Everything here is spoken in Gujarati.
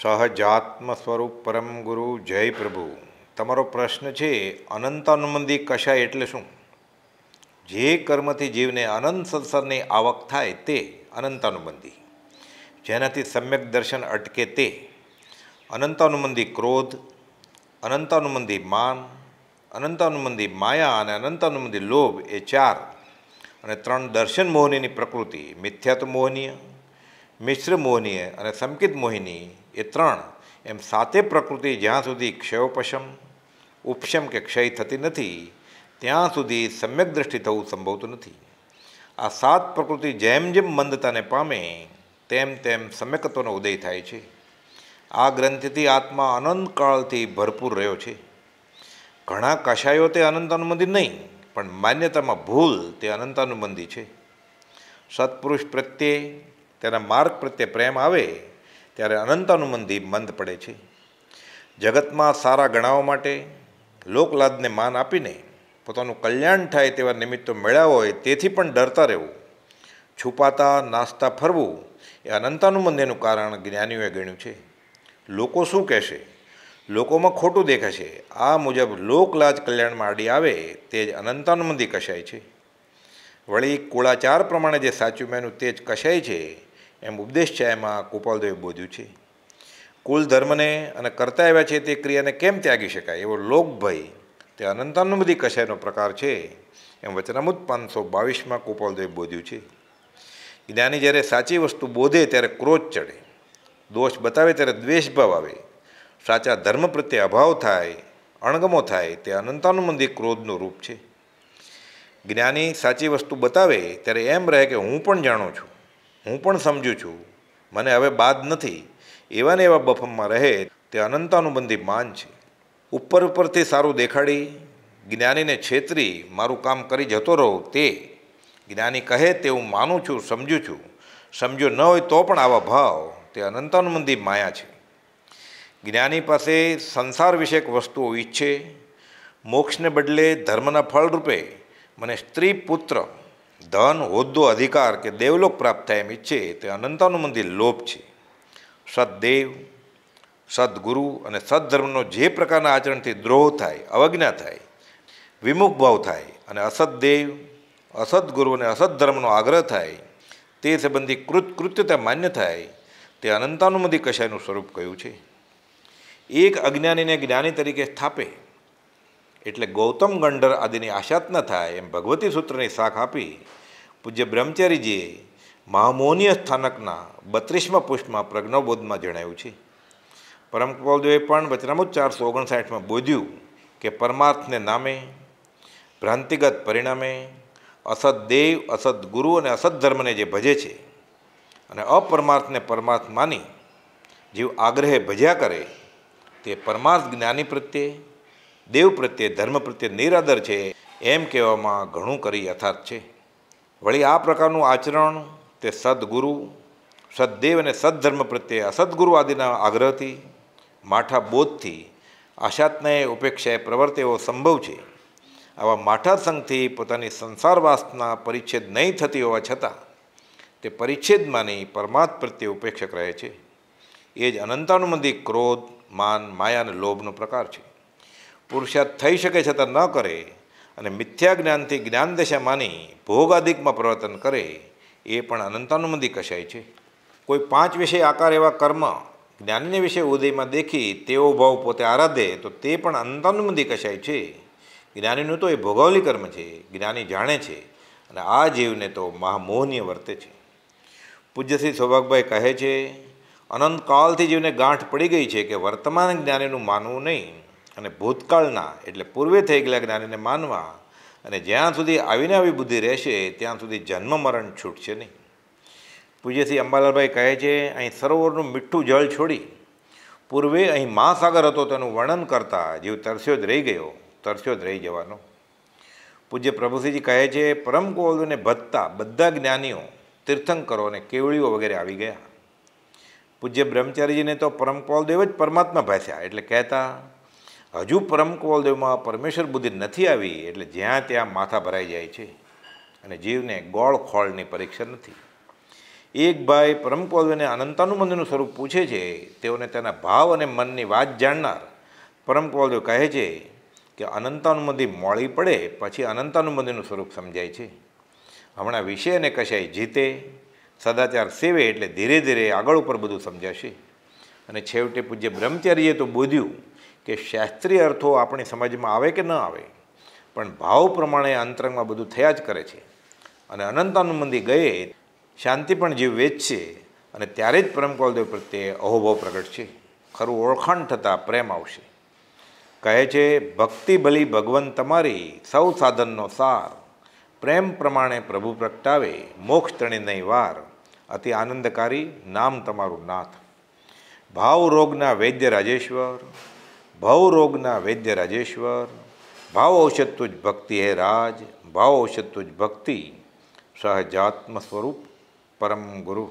સહજાત્મ સ્વરૂપ પરમ ગુરુ જય પ્રભુ તમારો પ્રશ્ન છે અનંતાનુમંદી કશાય એટલે શું જે કર્મથી જીવને અનંત સંસારની આવક થાય તે અનંતાનુબંધી જેનાથી સમ્યક દર્શન અટકે તે અનંતાનુબંધી ક્રોધ અનંતાનુબંધી માન અનંતાનુબંધી માયા અને અનંતાનુબંધી લોભ એ ચાર અને ત્રણ દર્શન મોહનીની પ્રકૃતિ મિથ્યાત્વ મોહનીય મિશ્ર મોહનીય અને સંકિત મોહિની એ ત્રણ એમ સાતે પ્રકૃતિ જ્યાં સુધી ક્ષયોપશમ ઉપશમ કે ક્ષય થતી નથી ત્યાં સુધી સમ્યક દ્રષ્ટિ થવું સંભવતું નથી આ સાત પ્રકૃતિ જેમ જેમ મંદતાને પામે તેમ તેમ સમ્યકત્વનો ઉદય થાય છે આ ગ્રંથિથી આત્મા અનંત કાળથી ભરપૂર રહ્યો છે ઘણા કશાયો તે અનંત અનુબંધી નહીં પણ માન્યતામાં ભૂલ તે અનંત અનુબંધી છે સત્પુરુષ પ્રત્યે તેના માર્ગ પ્રત્યે પ્રેમ આવે ત્યારે અનંતાનુમંદી મંદ પડે છે જગતમાં સારા ગણાવવા માટે લોકલાદને માન આપીને પોતાનું કલ્યાણ થાય તેવા નિમિત્તો મેળ્યા હોય તેથી પણ ડરતા રહેવું છુપાતા નાસ્તા ફરવું એ અનંતાનુમંદીનું કારણ જ્ઞાનીઓએ ગણ્યું છે લોકો શું કહેશે લોકોમાં ખોટું દેખાશે આ મુજબ લોકલાજ કલ્યાણમાં આડી આવે તે જ અનંતાનુમંદી કશાય છે વળી કુળાચાર પ્રમાણે જે સાચું મેનું તે જ કશાય છે એમ ઉપદેશ છે એમાં ગોપાલદેવે બોધ્યું છે કુલ ધર્મને અને કરતા આવ્યા છે તે ક્રિયાને કેમ ત્યાગી શકાય એવો લોકભય તે અનંતાનુમતિ કશાયનો પ્રકાર છે એમ વચનામૃત પાંચસો બાવીસમાં ગોપાલદેવે બોધ્યું છે જ્ઞાની જ્યારે સાચી વસ્તુ બોધે ત્યારે ક્રોધ ચડે દોષ બતાવે ત્યારે દ્વેષભાવ આવે સાચા ધર્મ પ્રત્યે અભાવ થાય અણગમો થાય તે અનંતાનુમંદી ક્રોધનું રૂપ છે જ્ઞાની સાચી વસ્તુ બતાવે ત્યારે એમ રહે કે હું પણ જાણું છું હું પણ સમજું છું મને હવે બાદ નથી એવા ને એવા બફમમાં રહે તે અનંતાનુબંધી માન છે ઉપર ઉપરથી સારું દેખાડી જ્ઞાનીને છેતરી મારું કામ કરી જતો રહો તે જ્ઞાની કહે તે હું માનું છું સમજું છું સમજો ન હોય તો પણ આવા ભાવ તે અનંતાનુબંધી માયા છે જ્ઞાની પાસે સંસાર વિષયક વસ્તુઓ ઈચ્છે મોક્ષને બદલે ધર્મના ફળરૂપે મને સ્ત્રી પુત્ર ધન હોદ્દો અધિકાર કે દેવલોક પ્રાપ્ત થાય એમ ઈચ્છે તે મંદિર લોભ છે સદદેવ સદગુરુ અને સદધર્મનો જે પ્રકારના આચરણથી દ્રોહ થાય અવજ્ઞા થાય વિમુખ ભાવ થાય અને અસદદેવ અસદગુરુ અને અસદધર્મનો આગ્રહ થાય તે સંબંધી કૃત કૃત્યતા માન્ય થાય તે અનંતાનુમંદી કશાયનું સ્વરૂપ કયું છે એક અજ્ઞાનીને જ્ઞાની તરીકે સ્થાપે એટલે ગૌતમ ગંડર આદિની આશાત ન થાય એમ ભગવતી સૂત્રની શાખ આપી પૂજ્ય બ્રહ્મચારીજીએ મહામોનીય સ્થાનકના બત્રીસમાં પુષ્પમાં પ્રજ્ઞબોધમાં જણાવ્યું છે પરમ કૃપાલદેવે પણ વચનામુજ ચારસો ઓગણસાઠમાં બોધ્યું કે પરમાર્થને નામે ભ્રાંતિગત પરિણામે અસત દેવ અસત ગુરુ અને અસત ધર્મને જે ભજે છે અને અપરમાર્થને પરમાર્થ માની જીવ આગ્રહે ભજ્યા કરે તે પરમાર્થ જ્ઞાની પ્રત્યે દેવ પ્રત્યે ધર્મ પ્રત્યે નિરાદર છે એમ કહેવામાં ઘણું કરી યથાર્થ છે વળી આ પ્રકારનું આચરણ તે સદગુરુ સદદેવ અને સદ્ધર્મ પ્રત્યે અસદગુરુ આદિના આગ્રહથી માઠા બોધથી આશાતનાએ ઉપેક્ષાએ પ્રવર્તે એવો સંભવ છે આવા માઠા સંઘથી પોતાની સંસારવાસના પરિચ્છેદ નહીં થતી હોવા છતાં તે પરિચ્છેદમાંની પરમાત્ પ્રત્યે ઉપેક્ષક રહે છે એ જ અનંતાનુમંદી ક્રોધ માન માયા અને લોભનો પ્રકાર છે પુરુષાર્થ થઈ શકે છતાં ન કરે અને મિથ્યા જ્ઞાનથી જ્ઞાન દશા માની ભોગાધિકમાં પ્રવર્તન કરે એ પણ અનંતાનુમંદી કશાય છે કોઈ પાંચ વિષય આકાર એવા કર્મ જ્ઞાનને વિશે ઉદયમાં દેખી તેવો ભાવ પોતે આરાધે તો તે પણ અનંતાનુમંદી કશાય છે જ્ઞાનીનું તો એ ભોગવલી કર્મ છે જ્ઞાની જાણે છે અને આ જીવને તો મહામોહનીય વર્તે છે પૂજ્યશ્રી સૌભાગભાઈ કહે છે અનંતકાલથી જીવને ગાંઠ પડી ગઈ છે કે વર્તમાન જ્ઞાનીનું માનવું નહીં અને ભૂતકાળના એટલે પૂર્વે થઈ ગયેલા જ્ઞાનીને માનવા અને જ્યાં સુધી આવીને આવી બુદ્ધિ રહેશે ત્યાં સુધી જન્મ મરણ છૂટશે નહીં પૂજ્યથી અંબાલાલભાઈ કહે છે અહીં સરોવરનું મીઠું જળ છોડી પૂર્વે અહીં મહાસાગર હતો તેનું વર્ણન કરતાં જીવ તરસ્યો જ રહી ગયો તરસ્યો જ રહી જવાનો પૂજ્ય પ્રભુસિંહજી કહે છે પરમ ગોવિંદને ભત્તા બધા જ્ઞાનીઓ તીર્થંકરો અને કેવળીઓ વગેરે આવી ગયા પૂજ્ય બ્રહ્મચારીજીને તો પરમ કોલદેવ જ પરમાત્મા ભાષ્યા એટલે કહેતા હજુ પરમ કુવલદેવમાં પરમેશ્વર બુદ્ધિ નથી આવી એટલે જ્યાં ત્યાં માથા ભરાઈ જાય છે અને જીવને ગોળખોળની પરીક્ષા નથી એક ભાઈ પરમ કુવલદેવને અનંતાનુબંધનું સ્વરૂપ પૂછે છે તેઓને તેના ભાવ અને મનની વાત જાણનાર પરમ કુવલદેવ કહે છે કે અનંતાનુબંધી મોળી પડે પછી અનંતાનુબંધીનું સ્વરૂપ સમજાય છે હમણાં વિષયને કશાય જીતે સદાચાર સેવે એટલે ધીરે ધીરે આગળ ઉપર બધું સમજાશે અને છેવટે પૂજ્ય બ્રહ્મચારીએ તો બોધ્યું કે શાસ્ત્રીય અર્થો આપણી સમજમાં આવે કે ન આવે પણ ભાવ પ્રમાણે અંતરંગમાં બધું થયા જ કરે છે અને અનંતાનુમંદી ગયે શાંતિ પણ જીવ વેચશે અને ત્યારે જ પરમકોલદેવ પ્રત્યે અહોભાવ પ્રગટ છે ખરું ઓળખાણ થતાં પ્રેમ આવશે કહે છે ભક્તિ ભલી ભગવન તમારી સૌ સાધનનો સાર પ્રેમ પ્રમાણે પ્રભુ પ્રગટાવે મોક્ષ તણી નહીં વાર અતિ આનંદકારી નામ તમારું નાથ ભાવ રોગના વૈદ્ય રાજેશ્વર ભાવરોગના વૈદ્ય રાજેશ્વર ભાવ ઔષધતુજ ભક્તિ હે રાજ ભાવ ઔષધતુજ ભક્તિ સહજાત્મ સ્વરૂપ પરમ ગુરુ